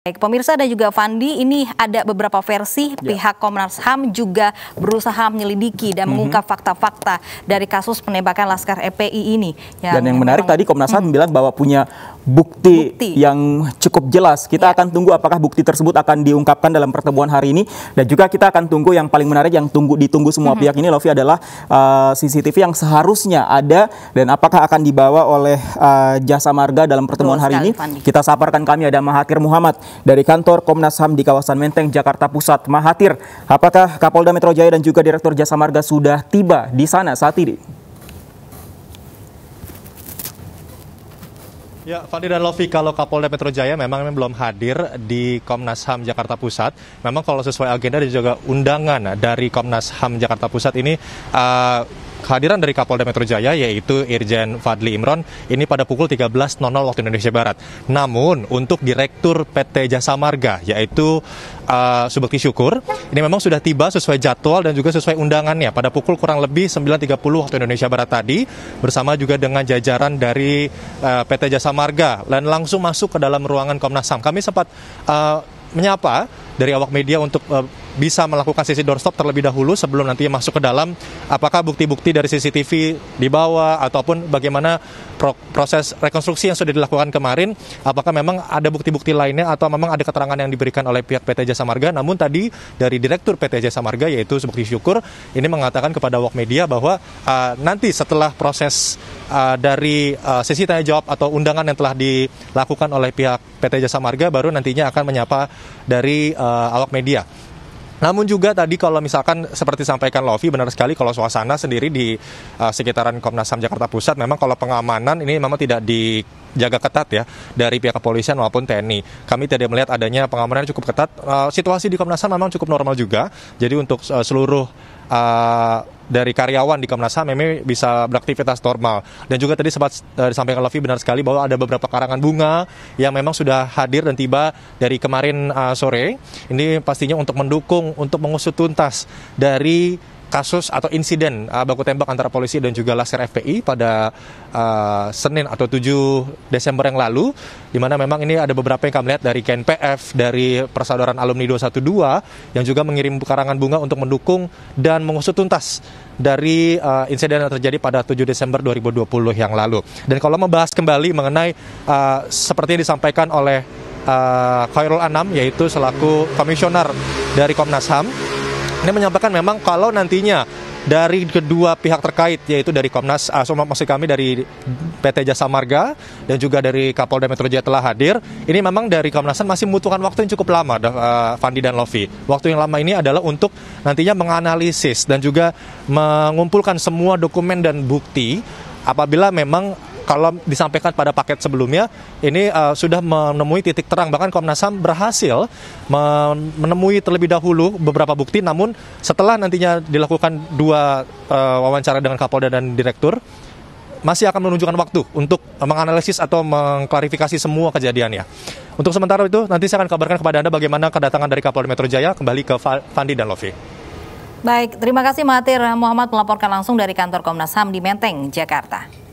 Baik, pemirsa dan juga Fandi, ini ada beberapa versi ya. pihak Komnas HAM juga berusaha menyelidiki dan mhm. mengungkap fakta-fakta dari kasus penembakan Laskar EPI ini. Yang dan yang menarik tadi Komnas HAM mm bilang bahwa punya bukti, bukti yang cukup jelas. Kita ya. akan tunggu apakah bukti tersebut akan diungkapkan dalam pertemuan hari ini dan juga kita akan tunggu yang paling menarik yang tunggu ditunggu semua mm -hmm. pihak ini Lofi adalah uh, CCTV yang seharusnya ada dan apakah akan dibawa oleh uh, Jasa Marga dalam pertemuan hari sekali, ini. Fandi. Kita saparkan kami ada Mahathir Muhammad dari kantor Komnas HAM di kawasan Menteng, Jakarta Pusat. Mahathir, apakah Kapolda Metro Jaya dan juga Direktur Jasa Marga sudah tiba di sana saat ini? Ya, Fandi dan Lofi, kalau Kapolda Metro Jaya memang, memang belum hadir di Komnas HAM Jakarta Pusat. Memang kalau sesuai agenda dan juga undangan dari Komnas HAM Jakarta Pusat ini uh, kehadiran dari Kapolda Metro Jaya yaitu Irjen Fadli Imron ini pada pukul 13.00 waktu Indonesia Barat. Namun untuk Direktur PT Jasa Marga yaitu uh, Subakti Syukur ini memang sudah tiba sesuai jadwal dan juga sesuai undangannya pada pukul kurang lebih 9.30 waktu Indonesia Barat tadi bersama juga dengan jajaran dari uh, eh, PT Jasa Marga dan langsung masuk ke dalam ruangan Komnas HAM. Kami sempat uh, menyapa dari awak media untuk uh, bisa melakukan sisi doorstop terlebih dahulu sebelum nanti masuk ke dalam apakah bukti-bukti dari CCTV dibawa ataupun bagaimana proses rekonstruksi yang sudah dilakukan kemarin apakah memang ada bukti-bukti lainnya atau memang ada keterangan yang diberikan oleh pihak PT Jasa Marga namun tadi dari Direktur PT Jasa Marga yaitu Subakti Syukur ini mengatakan kepada Walk Media bahwa uh, nanti setelah proses uh, dari uh, sesi tanya jawab atau undangan yang telah dilakukan oleh pihak PT Jasa Marga baru nantinya akan menyapa dari uh, awak media. Namun juga tadi kalau misalkan seperti sampaikan Lofi benar sekali kalau suasana sendiri di uh, sekitaran Komnas HAM Jakarta Pusat memang kalau pengamanan ini memang tidak di jaga ketat ya dari pihak kepolisian maupun TNI. Kami tidak melihat adanya pengamanan cukup ketat. Uh, situasi di Komnas HAM memang cukup normal juga. Jadi untuk uh, seluruh uh, dari karyawan di Komnas HAM memang bisa beraktivitas normal. Dan juga tadi sempat uh, disampaikan Lofi benar sekali bahwa ada beberapa karangan bunga yang memang sudah hadir dan tiba dari kemarin uh, sore. Ini pastinya untuk mendukung, untuk mengusut tuntas dari kasus atau insiden uh, baku tembak antara polisi dan juga Laskar FPI pada uh, Senin atau 7 Desember yang lalu di mana memang ini ada beberapa yang kami lihat dari KNPF dari Persaudaraan Alumni 212 yang juga mengirim karangan bunga untuk mendukung dan mengusut tuntas dari uh, insiden yang terjadi pada 7 Desember 2020 yang lalu. Dan kalau membahas kembali mengenai uh, seperti yang disampaikan oleh uh, Khairul Anam yaitu selaku komisioner dari Komnas HAM ini menyampaikan memang kalau nantinya dari kedua pihak terkait yaitu dari Komnas uh, maksud kami dari PT Jasa Marga dan juga dari Kapolda Metro Jaya telah hadir. Ini memang dari Komnas HAM masih membutuhkan waktu yang cukup lama uh, Fandi dan Lofi. Waktu yang lama ini adalah untuk nantinya menganalisis dan juga mengumpulkan semua dokumen dan bukti apabila memang kalau disampaikan pada paket sebelumnya ini uh, sudah menemui titik terang bahkan Komnas HAM berhasil menemui terlebih dahulu beberapa bukti namun setelah nantinya dilakukan dua uh, wawancara dengan Kapolda dan Direktur masih akan menunjukkan waktu untuk menganalisis atau mengklarifikasi semua kejadiannya. Untuk sementara itu, nanti saya akan kabarkan kepada Anda bagaimana kedatangan dari Kapolda Metro Jaya kembali ke Fandi dan Lofi. Baik, terima kasih Mahathir Muhammad melaporkan langsung dari kantor Komnas HAM di Menteng, Jakarta.